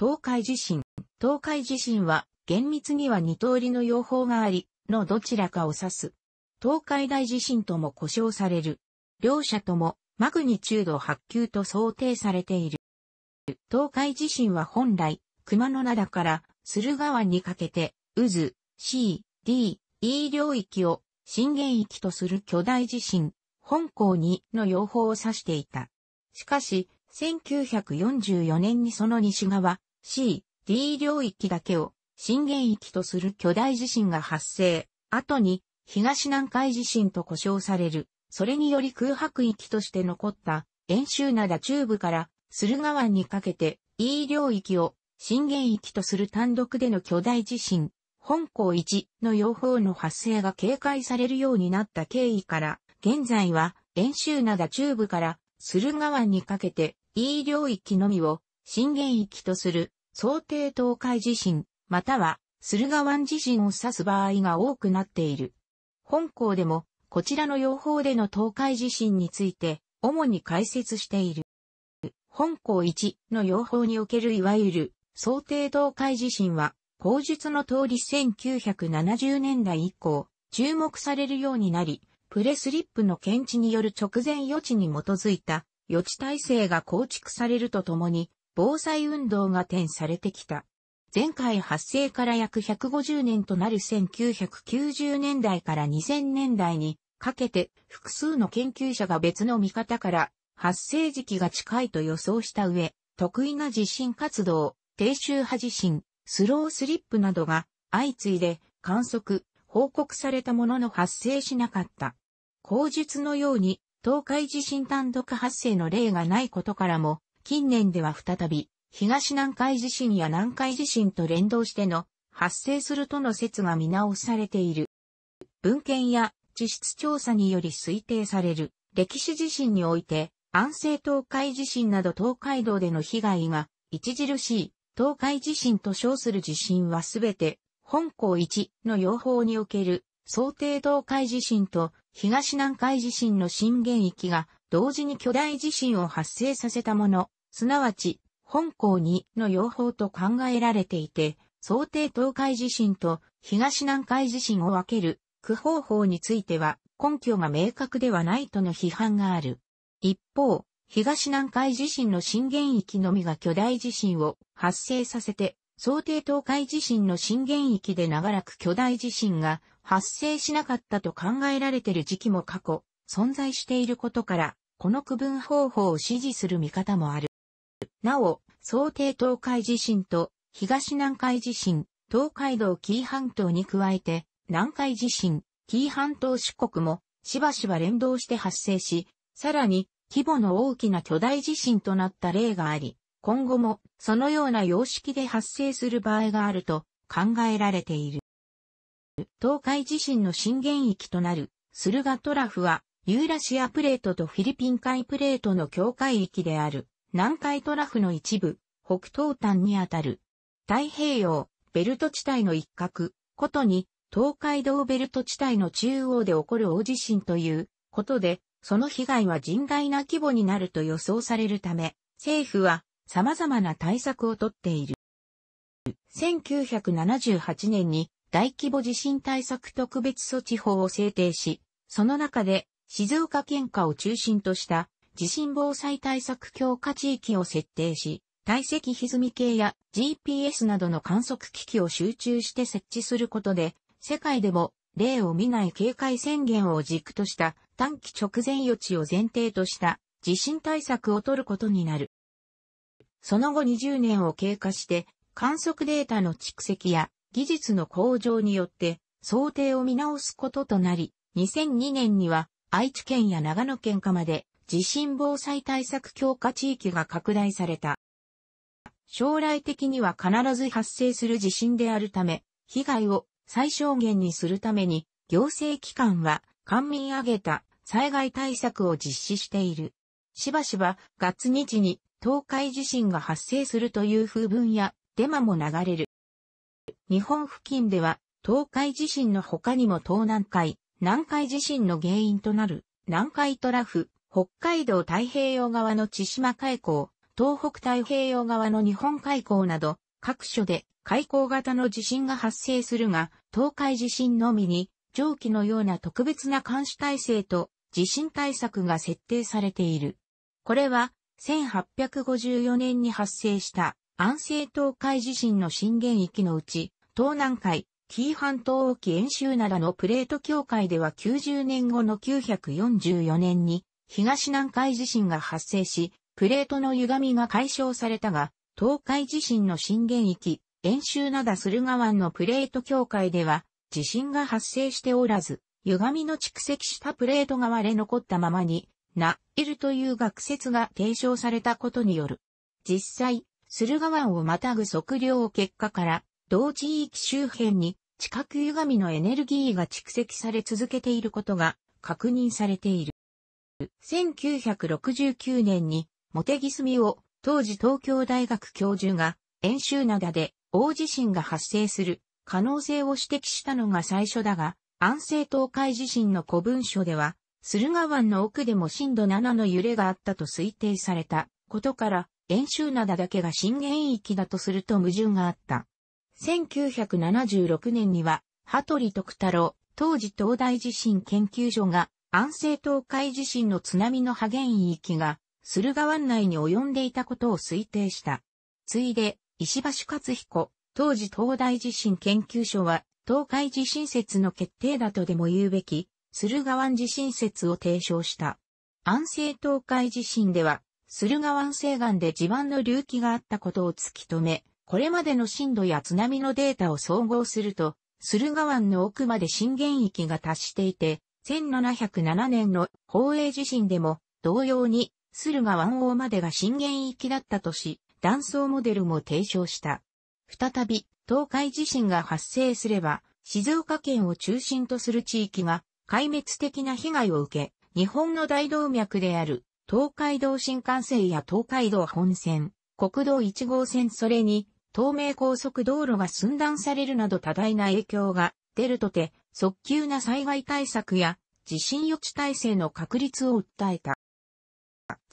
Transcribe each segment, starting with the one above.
東海地震。東海地震は、厳密には二通りの用法があり、のどちらかを指す。東海大地震とも呼称される。両者とも、マグニチュード発給と想定されている。東海地震は本来、熊野灘から駿河湾にかけて、渦、C、D、E 領域を震源域とする巨大地震、本港2の用法を指していた。しかし、1944年にその西側、C、D 領域だけを震源域とする巨大地震が発生。後に東南海地震と呼称される。それにより空白域として残った遠州灘中部から駿河湾にかけて E 領域を震源域とする単独での巨大地震、本校1の予報の発生が警戒されるようになった経緯から、現在は遠州灘中部から駿河湾にかけて E 領域のみを震源域とする想定東海地震、または駿河湾地震を指す場合が多くなっている。本校でも、こちらの用法での東海地震について、主に解説している。本校1の用法におけるいわゆる想定東海地震は、口述の通り1970年代以降、注目されるようになり、プレスリップの検知による直前予知に基づいた予知体制が構築されるとともに、防災運動が転されてきた。前回発生から約150年となる1990年代から2000年代にかけて複数の研究者が別の見方から発生時期が近いと予想した上、得意な地震活動、低周波地震、スロースリップなどが相次いで観測、報告されたものの発生しなかった。口述のように東海地震単独発生の例がないことからも近年では再び、東南海地震や南海地震と連動しての発生するとの説が見直されている。文献や地質調査により推定される歴史地震において、安政東海地震など東海道での被害が著しい東海地震と称する地震はすべて本校1の用法における想定東海地震と東南海地震の震源域が同時に巨大地震を発生させたものすなわち、本校にの用法と考えられていて、想定東海地震と東南海地震を分ける区方法については根拠が明確ではないとの批判がある。一方、東南海地震の震源域のみが巨大地震を発生させて、想定東海地震の震源域で長らく巨大地震が発生しなかったと考えられている時期も過去存在していることから、この区分方法を支持する見方もある。なお、想定東海地震と東南海地震、東海道紀伊半島に加えて、南海地震、紀伊半島四国もしばしば連動して発生し、さらに規模の大きな巨大地震となった例があり、今後もそのような様式で発生する場合があると考えられている。東海地震の震源域となる駿河トラフはユーラシアプレートとフィリピン海プレートの境界域である。南海トラフの一部、北東端にあたる。太平洋、ベルト地帯の一角、ことに、東海道ベルト地帯の中央で起こる大地震ということで、その被害は甚大な規模になると予想されるため、政府は様々な対策をとっている。1978年に大規模地震対策特別措置法を制定し、その中で静岡県下を中心とした地震防災対策強化地域を設定し、体積歪み計や GPS などの観測機器を集中して設置することで、世界でも例を見ない警戒宣言を軸とした短期直前予知を前提とした地震対策を取ることになる。その後20年を経過して、観測データの蓄積や技術の向上によって想定を見直すこととなり、2002年には愛知県や長野県下まで地震防災対策強化地域が拡大された。将来的には必ず発生する地震であるため、被害を最小限にするために、行政機関は官民挙げた災害対策を実施している。しばしば月日に東海地震が発生するという風文やデマも流れる。日本付近では東海地震の他にも東南海、南海地震の原因となる南海トラフ、北海道太平洋側の千島海溝、東北太平洋側の日本海溝など、各所で海溝型の地震が発生するが、東海地震のみに、上記のような特別な監視体制と地震対策が設定されている。これは、1854年に発生した安政東海地震の震源域のうち、東南海、紀伊半島沖演習などのプレート境界では90年後の944年に東南海地震が発生し、プレートの歪みが解消されたが、東海地震の震源域、遠州灘駿河湾のプレート境界では、地震が発生しておらず、歪みの蓄積したプレートが割れ残ったままにな、いるという学説が提唱されたことによる。実際、駿河湾をまたぐ測量結果から、同地域周辺に地殻歪みのエネルギーが蓄積され続けていることが確認されている。1969年に、茂木澄夫、当時東京大学教授が、演習灘で大地震が発生する可能性を指摘したのが最初だが、安政東海地震の古文書では、駿河湾の奥でも震度7の揺れがあったと推定されたことから、演習灘だけが震源域だとすると矛盾があった。1976年には、羽鳥徳太郎、当時東大地震研究所が安政東海地震の津波の波源域が、駿河湾内に及んでいたことを推定した。ついで、石橋勝彦、当時東大地震研究所は、東海地震説の決定だとでも言うべき、駿河湾地震説を提唱した。安政東海地震では、駿河湾西岸で地盤の隆起があったことを突き止め、これまでの震度や津波のデータを総合すると、駿河湾の奥まで震源域が達していて、1707年の宝永地震でも同様に駿河湾王までが震源域だったとし、断層モデルも提唱した。再び東海地震が発生すれば、静岡県を中心とする地域が壊滅的な被害を受け、日本の大動脈である東海道新幹線や東海道本線、国道1号線それに東名高速道路が寸断されるなど多大な影響が出るとて、速急な災害対策や地震予知体制の確立を訴えた。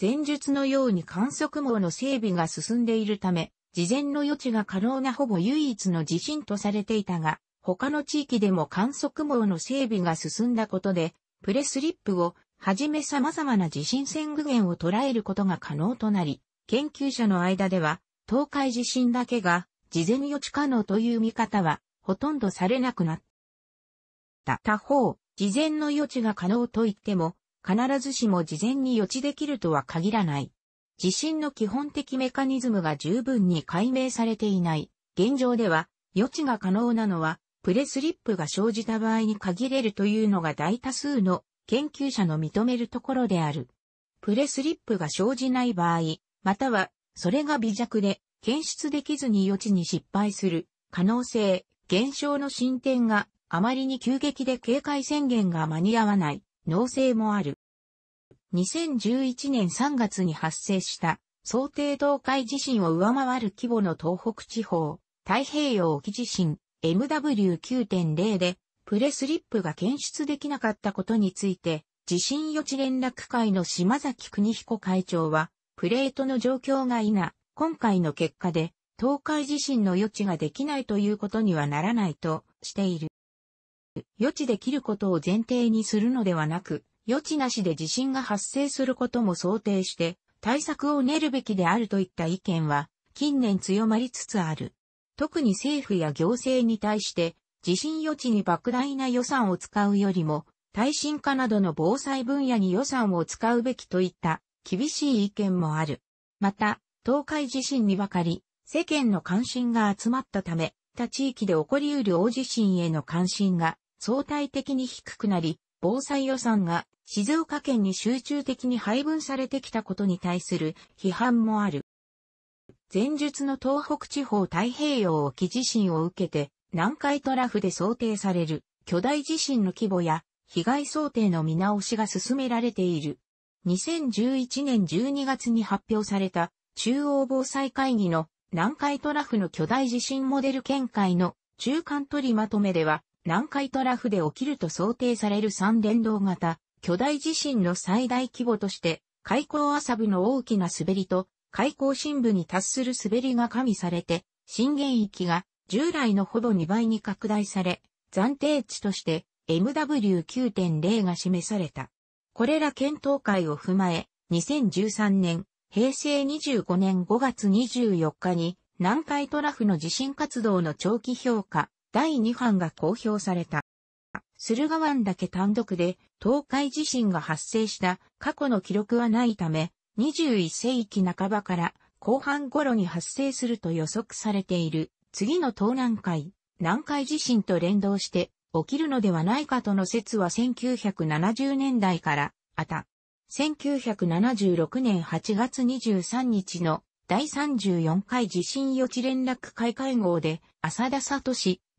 前述のように観測網の整備が進んでいるため、事前の予知が可能なほぼ唯一の地震とされていたが、他の地域でも観測網の整備が進んだことで、プレスリップをはじめ様々な地震宣具現を捉えることが可能となり、研究者の間では、東海地震だけが事前予知可能という見方はほとんどされなくなった。。他方、事前の予知が可能といっても、必ずしも事前に予知できるとは限らない。地震の基本的メカニズムが十分に解明されていない。現状では、予知が可能なのは、プレスリップが生じた場合に限れるというのが大多数の研究者の認めるところである。プレスリップが生じない場合、または、それが微弱で、検出できずに予知に失敗する、可能性、現象の進展があまりに急激で警戒宣言が間に合わない能性もある。2011年3月に発生した想定東海地震を上回る規模の東北地方太平洋沖地震 MW9.0 でプレスリップが検出できなかったことについて地震予知連絡会の島崎邦彦会長はプレートの状況が否今回の結果で東海地震の予知ができないということにはならないとしている。余地できることを前提にするのではなく、余地なしで地震が発生することも想定して、対策を練るべきであるといった意見は、近年強まりつつある。特に政府や行政に対して、地震予知に莫大な予算を使うよりも、耐震化などの防災分野に予算を使うべきといった厳しい意見もある。また、東海地震にばかり世間の関心が集まったため、他地域で起こり得る大地震への関心が相対的に低くなり、防災予算が静岡県に集中的に配分されてきたことに対する批判もある。前述の東北地方太平洋沖地震を受けて、南海トラフで想定される巨大地震の規模や被害想定の見直しが進められている。2011年12月に発表された中央防災会議の南海トラフの巨大地震モデル見解の中間取りまとめでは南海トラフで起きると想定される三連動型、巨大地震の最大規模として、海溝浅部の大きな滑りと、海溝深部に達する滑りが加味されて、震源域が従来のほぼ2倍に拡大され、暫定値として MW9.0 が示された。これら検討会を踏まえ、2013年、平成25年5月24日に、南海トラフの地震活動の長期評価、第2版が公表された。駿河湾だけ単独で東海地震が発生した過去の記録はないため、21世紀半ばから後半頃に発生すると予測されている次の東南海、南海地震と連動して起きるのではないかとの説は1970年代からあった。1976年8月23日の第34回地震予知連絡会会合で浅田聡、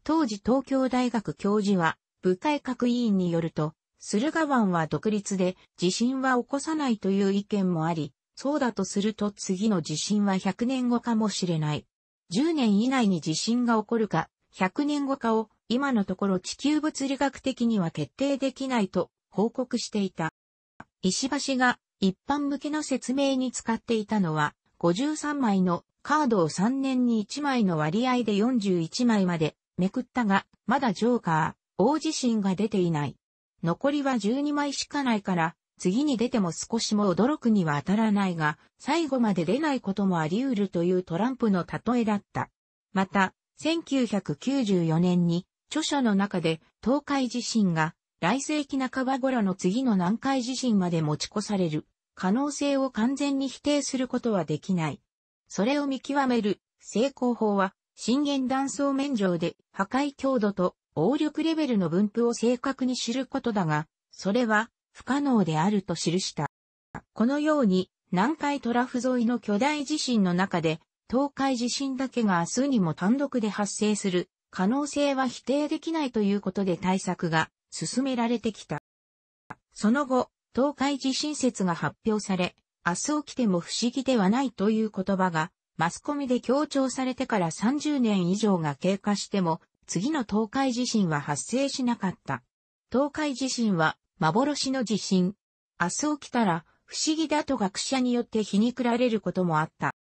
当時東京大学教授は、部会各委員によると、駿河湾は独立で地震は起こさないという意見もあり、そうだとすると次の地震は100年後かもしれない。10年以内に地震が起こるか、100年後かを今のところ地球物理学的には決定できないと報告していた。石橋が一般向けの説明に使っていたのは53枚のカードを3年に1枚の割合で41枚までめくったが、まだジョーカー、大地震が出ていない。残りは12枚しかないから、次に出ても少しも驚くには当たらないが、最後まで出ないこともあり得るというトランプの例えだった。また、1994年に、著書の中で、東海地震が、来世紀半ば頃の次の南海地震まで持ち越される、可能性を完全に否定することはできない。それを見極める、成功法は、震源断層面上で破壊強度と応力レベルの分布を正確に知ることだが、それは不可能であると記した。このように南海トラフ沿いの巨大地震の中で東海地震だけが明日にも単独で発生する可能性は否定できないということで対策が進められてきた。その後、東海地震説が発表され、明日起きても不思議ではないという言葉がマスコミで強調されてから30年以上が経過しても、次の東海地震は発生しなかった。東海地震は幻の地震。明日起きたら不思議だと学者によって皮肉られることもあった。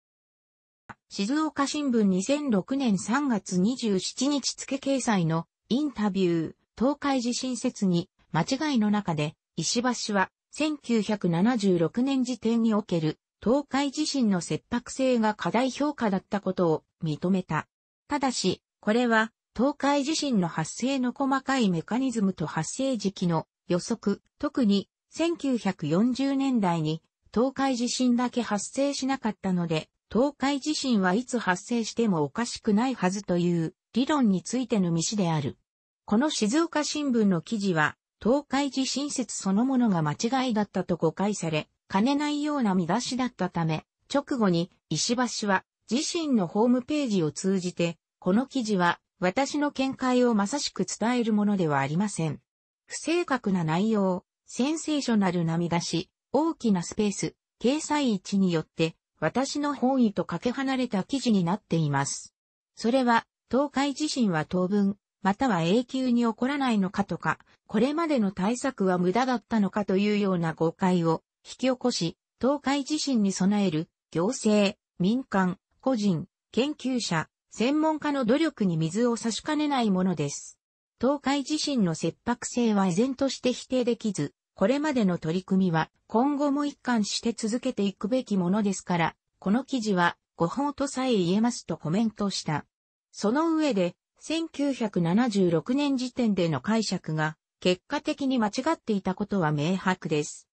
静岡新聞2006年3月27日付掲載のインタビュー、東海地震説に間違いの中で石橋は1976年時点における東海地震の切迫性が過大評価だったことを認めた。ただし、これは東海地震の発生の細かいメカニズムと発生時期の予測、特に1940年代に東海地震だけ発生しなかったので、東海地震はいつ発生してもおかしくないはずという理論についての見しである。この静岡新聞の記事は、東海地震説そのものが間違いだったと誤解され、兼ねないような見出しだったため、直後に石橋は自身のホームページを通じて、この記事は私の見解をまさしく伝えるものではありません。不正確な内容、センセーショナルな見出し、大きなスペース、掲載位置によって、私の本意とかけ離れた記事になっています。それは、東海自身は当分、または永久に起こらないのかとか、これまでの対策は無駄だったのかというような誤解を引き起こし、東海地震に備える行政、民間、個人、研究者、専門家の努力に水を差しかねないものです。東海地震の切迫性は依然として否定できず、これまでの取り組みは今後も一貫して続けていくべきものですから、この記事は誤報とさえ言えますとコメントした。その上で、1976年時点での解釈が結果的に間違っていたことは明白です。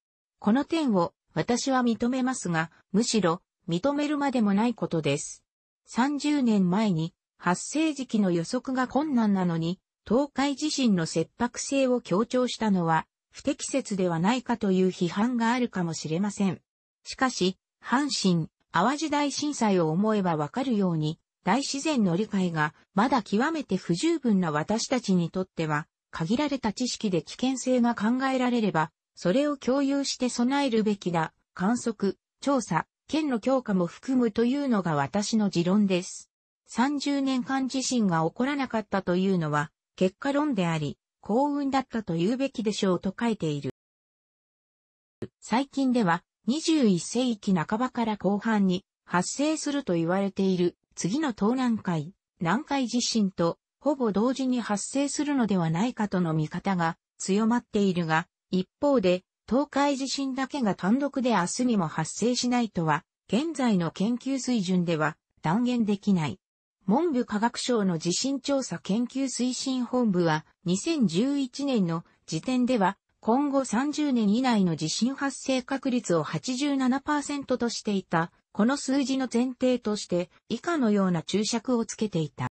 この点を私は認めますが、むしろ認めるまでもないことです。30年前に発生時期の予測が困難なのに、東海地震の切迫性を強調したのは不適切ではないかという批判があるかもしれません。しかし、阪神、淡路大震災を思えばわかるように、大自然の理解がまだ極めて不十分な私たちにとっては、限られた知識で危険性が考えられれば、それを共有して備えるべきだ、観測、調査、県の強化も含むというのが私の持論です。30年間地震が起こらなかったというのは、結果論であり、幸運だったと言うべきでしょうと書いている。最近では、21世紀半ばから後半に発生すると言われている次の東南海、南海地震とほぼ同時に発生するのではないかとの見方が強まっているが、一方で、東海地震だけが単独で明日にも発生しないとは、現在の研究水準では断言できない。文部科学省の地震調査研究推進本部は2011年の時点では今後30年以内の地震発生確率を87%としていた、この数字の前提として以下のような注釈をつけていた。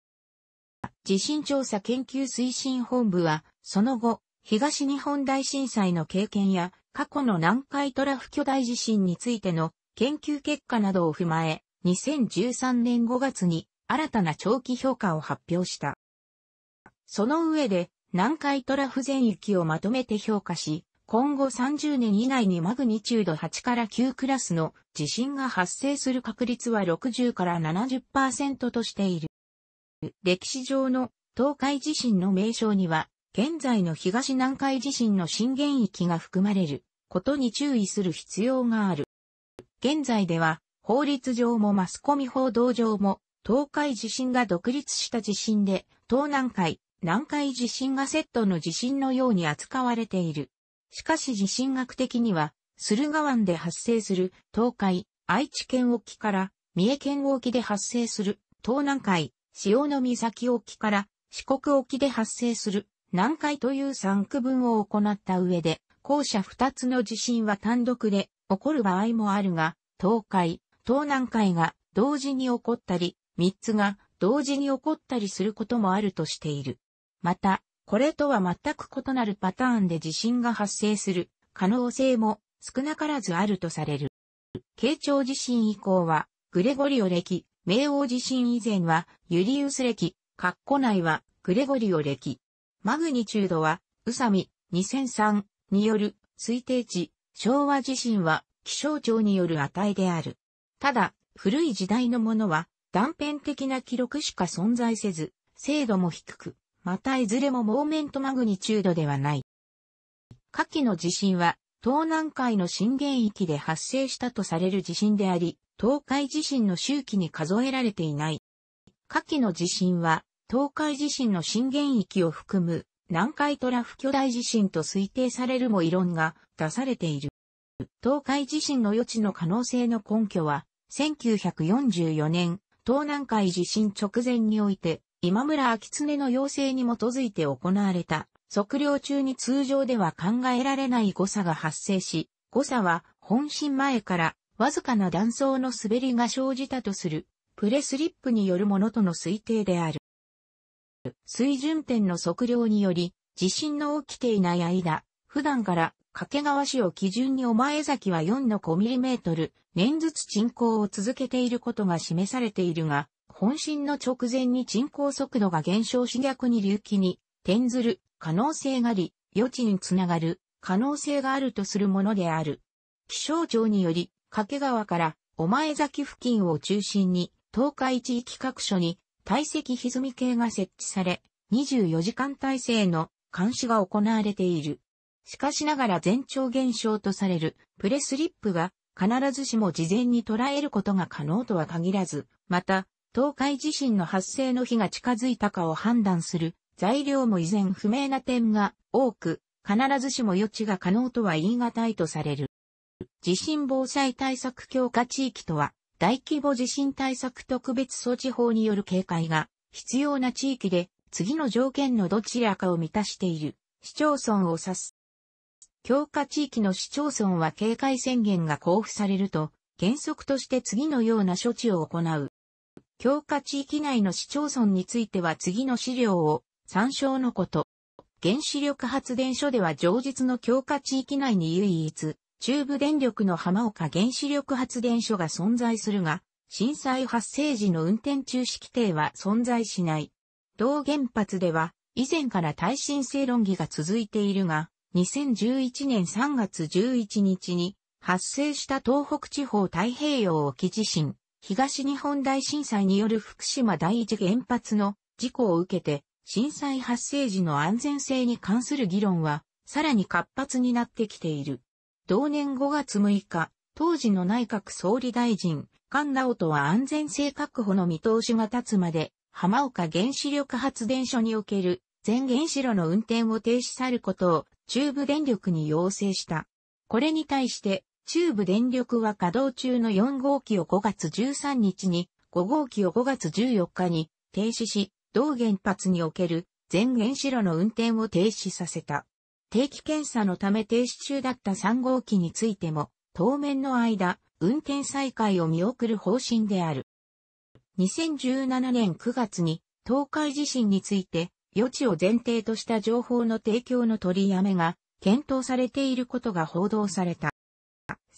地震調査研究推進本部はその後東日本大震災の経験や過去の南海トラフ巨大地震についての研究結果などを踏まえ、2013年5月に新たな長期評価を発表した。その上で南海トラフ全域をまとめて評価し、今後30年以内にマグニチュード8から9クラスの地震が発生する確率は60から70%としている。歴史上の東海地震の名称には現在の東南海地震の震源域が含まれることに注意する必要がある。現在では、法律上もマスコミ報道上も、東海地震が独立した地震で、東南海、南海地震がセットの地震のように扱われている。しかし地震学的には、駿河湾で発生する東海、愛知県沖から三重県沖で発生する東南海、潮岬沖から四国沖で発生する南海という3区分を行った上で、後者2つの地震は単独で起こる場合もあるが、東海、東南海が同時に起こったり、3つが同時に起こったりすることもあるとしている。また、これとは全く異なるパターンで地震が発生する可能性も少なからずあるとされる。慶長地震以降は、グレゴリオ歴、冥王地震以前は、ユリウス歴、括弧内は、グレゴリオ歴。マグニチュードは、宇佐美2003による推定値、昭和地震は気象庁による値である。ただ、古い時代のものは断片的な記録しか存在せず、精度も低く、またいずれもモーメントマグニチュードではない。下記の地震は、東南海の震源域で発生したとされる地震であり、東海地震の周期に数えられていない。下記の地震は、東海地震の震源域を含む南海トラフ巨大地震と推定されるも異論が出されている。東海地震の予知の可能性の根拠は、1944年、東南海地震直前において、今村秋恒の要請に基づいて行われた、測量中に通常では考えられない誤差が発生し、誤差は本震前からわずかな断層の滑りが生じたとする、プレスリップによるものとの推定である。水準点の測量により、地震の起きていない間、普段から掛川市を基準に御前崎は4の5ミリメートル、年ずつ沈降を続けていることが示されているが、本震の直前に沈降速度が減少し逆に隆起に転ずる可能性があり、余地につながる可能性があるとするものである。気象庁により、掛川から御前崎付近を中心に、東海地域各所に体積歪み計が設置され、24時間体制の監視が行われている。しかしながら全長減少とされるプレスリップが必ずしも事前に捉えることが可能とは限らず、また、東海地震の発生の日が近づいたかを判断する材料も依然不明な点が多く、必ずしも予知が可能とは言い難いとされる。地震防災対策強化地域とは、大規模地震対策特別措置法による警戒が必要な地域で次の条件のどちらかを満たしている市町村を指す。強化地域の市町村は警戒宣言が交付されると原則として次のような処置を行う。強化地域内の市町村については次の資料を参照のこと。原子力発電所では上述の強化地域内に唯一、中部電力の浜岡原子力発電所が存在するが、震災発生時の運転中止規定は存在しない。同原発では、以前から耐震性論議が続いているが、2011年3月11日に発生した東北地方太平洋沖地震、東日本大震災による福島第一原発の事故を受けて、震災発生時の安全性に関する議論は、さらに活発になってきている。同年5月6日、当時の内閣総理大臣、菅直人は安全性確保の見通しが立つまで、浜岡原子力発電所における全原子炉の運転を停止さることを中部電力に要請した。これに対して中部電力は稼働中の4号機を5月13日に5号機を5月14日に停止し、同原発における全原子炉の運転を停止させた。定期検査のため停止中だった3号機についても、当面の間、運転再開を見送る方針である。2017年9月に、東海地震について、余地を前提とした情報の提供の取りやめが、検討されていることが報道された。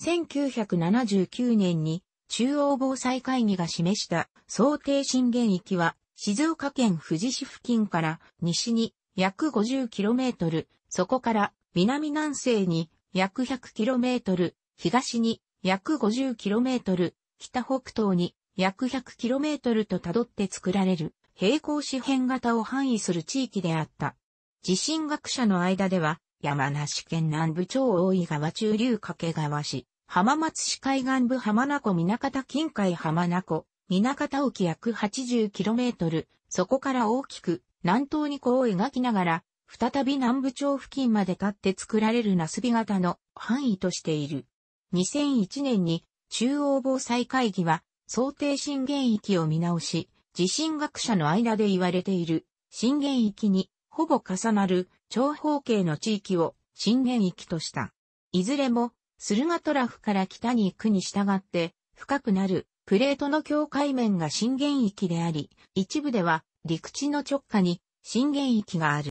1979年に、中央防災会議が示した想定震源域は静岡県富士市付近から西に約 50km、そこから南南西に約 100km、東に約 50km、北北東に約 100km と辿って作られる平行四辺型を範囲する地域であった。地震学者の間では山梨県南部町大井川中流掛川市、浜松市海岸部浜名湖南方近海浜名湖、南方沖約 80km、そこから大きく南東にこを描きながら再び南部町付近まで立って作られるナスビ型の範囲としている。2001年に中央防災会議は想定震源域を見直し、地震学者の間で言われている震源域にほぼ重なる長方形の地域を震源域とした。いずれも駿河トラフから北に行くに従って深くなるプレートの境界面が震源域であり、一部では陸地の直下に震源域がある。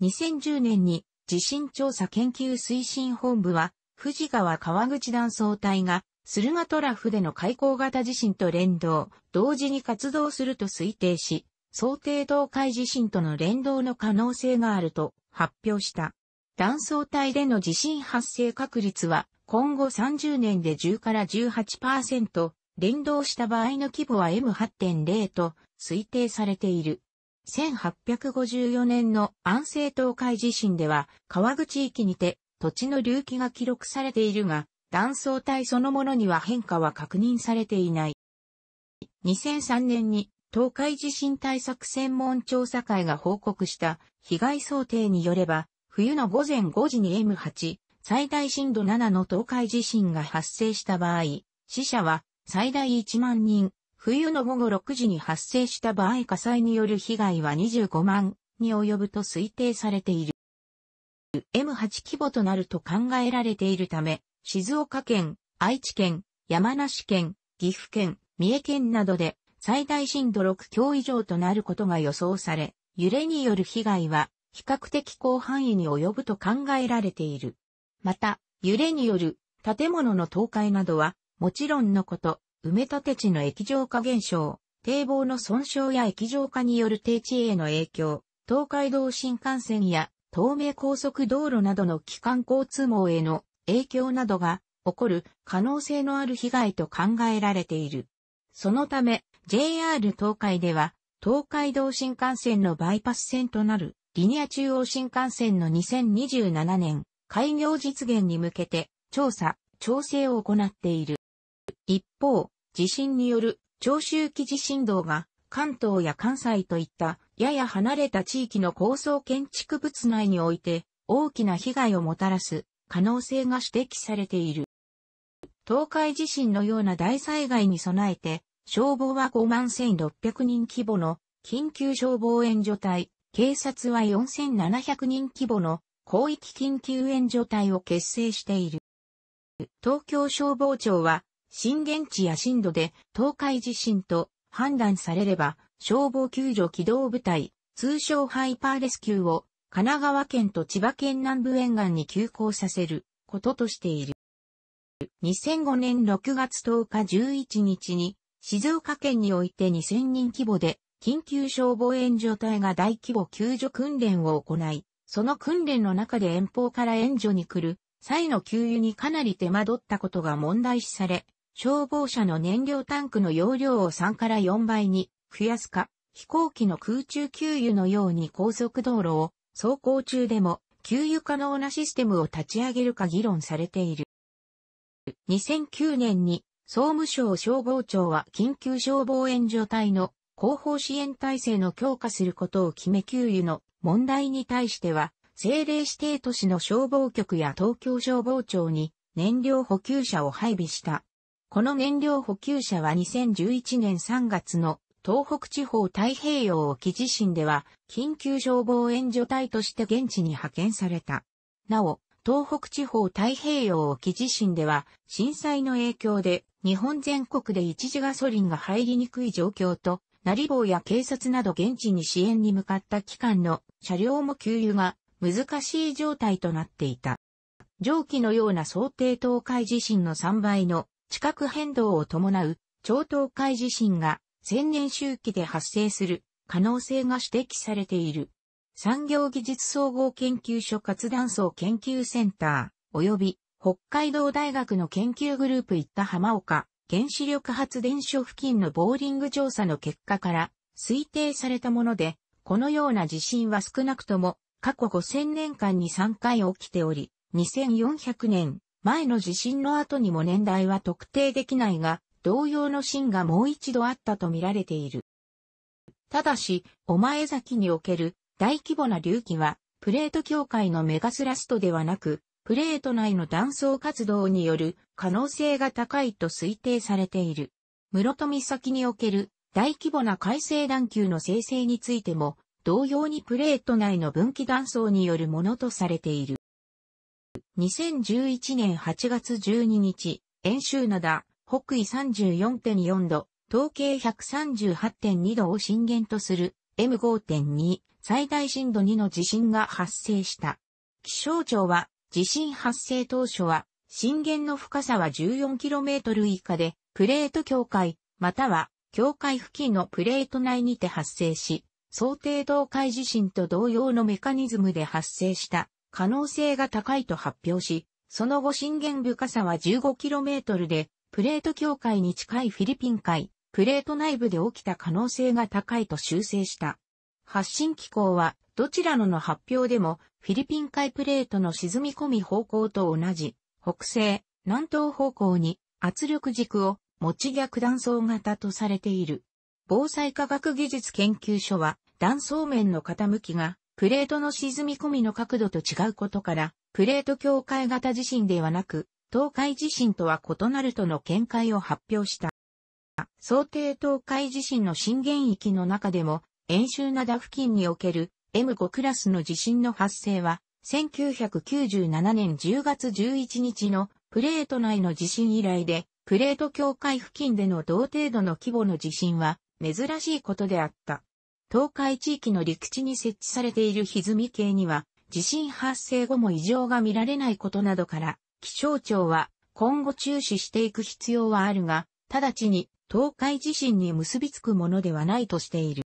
2010年に地震調査研究推進本部は、富士川川口断層帯が、駿河トラフでの開口型地震と連動、同時に活動すると推定し、想定東海地震との連動の可能性があると発表した。断層帯での地震発生確率は今後30年で10から18%、連動した場合の規模は M8.0 と推定されている。1854年の安政東海地震では、川口域にて土地の隆起が記録されているが、断層帯そのものには変化は確認されていない。2003年に東海地震対策専門調査会が報告した被害想定によれば、冬の午前5時に M8、最大震度7の東海地震が発生した場合、死者は最大1万人、冬の午後6時に発生した場合火災による被害は25万に及ぶと推定されている。M8 規模となると考えられているため、静岡県、愛知県、山梨県、岐阜県、三重県などで最大震度6強以上となることが予想され、揺れによる被害は比較的広範囲に及ぶと考えられている。また、揺れによる建物の倒壊などは、もちろんのこと、埋め立て地の液状化現象、堤防の損傷や液状化による低地への影響、東海道新幹線や東名高速道路などの機関交通網への影響などが起こる可能性のある被害と考えられている。そのため JR 東海では東海道新幹線のバイパス線となるリニア中央新幹線の2027年開業実現に向けて調査、調整を行っている。一方、地震による長周期地震動が関東や関西といったやや離れた地域の高層建築物内において大きな被害をもたらす可能性が指摘されている。東海地震のような大災害に備えて消防は5万1600人規模の緊急消防援助隊、警察は4700人規模の広域緊急援助隊を結成している。東京消防庁は震源地や震度で東海地震と判断されれば、消防救助機動部隊、通称ハイパーレスキューを神奈川県と千葉県南部沿岸に急行させることとしている。2005年6月10日11日に静岡県において2000人規模で緊急消防援助隊が大規模救助訓練を行い、その訓練の中で遠方から援助に来る際の給油にかなり手間取ったことが問題視され、消防車の燃料タンクの容量を3から4倍に増やすか、飛行機の空中給油のように高速道路を走行中でも給油可能なシステムを立ち上げるか議論されている。2009年に総務省消防庁は緊急消防援助隊の後方支援体制の強化することを決め給油の問題に対しては政令指定都市の消防局や東京消防庁に燃料補給車を配備した。この燃料補給車は2011年3月の東北地方太平洋沖地震では緊急消防援助隊として現地に派遣された。なお、東北地方太平洋沖地震では震災の影響で日本全国で一時ガソリンが入りにくい状況と、なり棒や警察など現地に支援に向かった機関の車両も給油が難しい状態となっていた。蒸気のような想定東海地震の3倍の地殻変動を伴う超東海地震が千年周期で発生する可能性が指摘されている。産業技術総合研究所活断層研究センター及び北海道大学の研究グループ行った浜岡原子力発電所付近のボーリング調査の結果から推定されたもので、このような地震は少なくとも過去5000年間に3回起きており、2400年、前の地震の後にも年代は特定できないが、同様のシーンがもう一度あったと見られている。ただし、お前崎における大規模な隆起は、プレート境界のメガスラストではなく、プレート内の断層活動による可能性が高いと推定されている。室戸岬における大規模な海星断球の生成についても、同様にプレート内の分岐断層によるものとされている。2011年8月12日、遠州灘、北緯34.4度、東経138.2度を震源とする M5.2 最大震度2の地震が発生した。気象庁は地震発生当初は震源の深さは 14km 以下でプレート境界または境界付近のプレート内にて発生し想定同海地震と同様のメカニズムで発生した可能性が高いと発表し、その後震源深さは 15km で、プレート境界に近いフィリピン海、プレート内部で起きた可能性が高いと修正した。発信機構は、どちらのの発表でも、フィリピン海プレートの沈み込み方向と同じ、北西、南東方向に圧力軸を持ち逆断層型とされている。防災科学技術研究所は、断層面の傾きがプレートの沈み込みの角度と違うことから、プレート境界型地震ではなく、東海地震とは異なるとの見解を発表した。想定東海地震の震源域の中でも、演習灘付近における M5 クラスの地震の発生は、1997年10月11日のプレート内の地震以来で、プレート境界付近での同程度の規模の地震は珍しいことであった。東海地域の陸地に設置されている歪み系には、地震発生後も異常が見られないことなどから、気象庁は今後注視していく必要はあるが、直ちに東海地震に結びつくものではないとしている。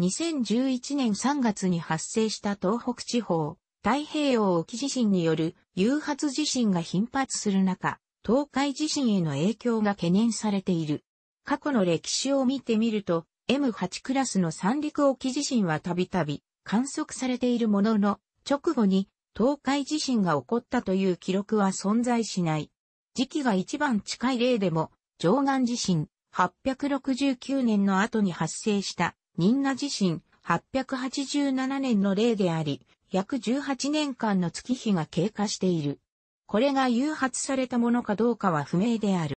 2011年3月に発生した東北地方、太平洋沖地震による誘発地震が頻発する中、東海地震への影響が懸念されている。過去の歴史を見てみると、M8 クラスの三陸沖地震はたびたび観測されているものの、直後に東海地震が起こったという記録は存在しない。時期が一番近い例でも、上岸地震869年の後に発生した仁和地震887年の例であり、約18年間の月日が経過している。これが誘発されたものかどうかは不明である。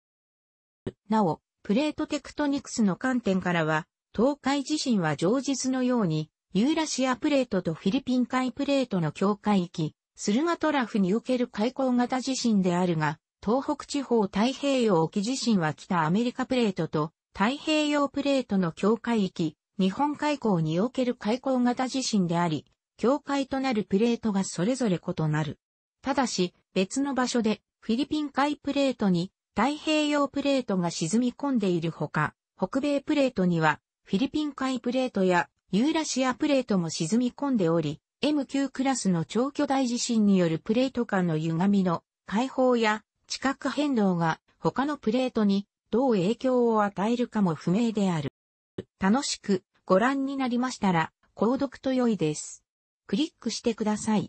なお、プレートテクトニクスの観点からは、東海地震は常日のように、ユーラシアプレートとフィリピン海プレートの境界域、スルガトラフにおける海溝型地震であるが、東北地方太平洋沖地震は北アメリカプレートと太平洋プレートの境界域、日本海溝における海溝型地震であり、境界となるプレートがそれぞれ異なる。ただし、別の場所でフィリピン海プレートに太平洋プレートが沈み込んでいるほか、北米プレートにはフィリピン海プレートやユーラシアプレートも沈み込んでおり、m 級クラスの超巨大地震によるプレート間の歪みの解放や地殻変動が他のプレートにどう影響を与えるかも不明である。楽しくご覧になりましたら、購読と良いです。クリックしてください。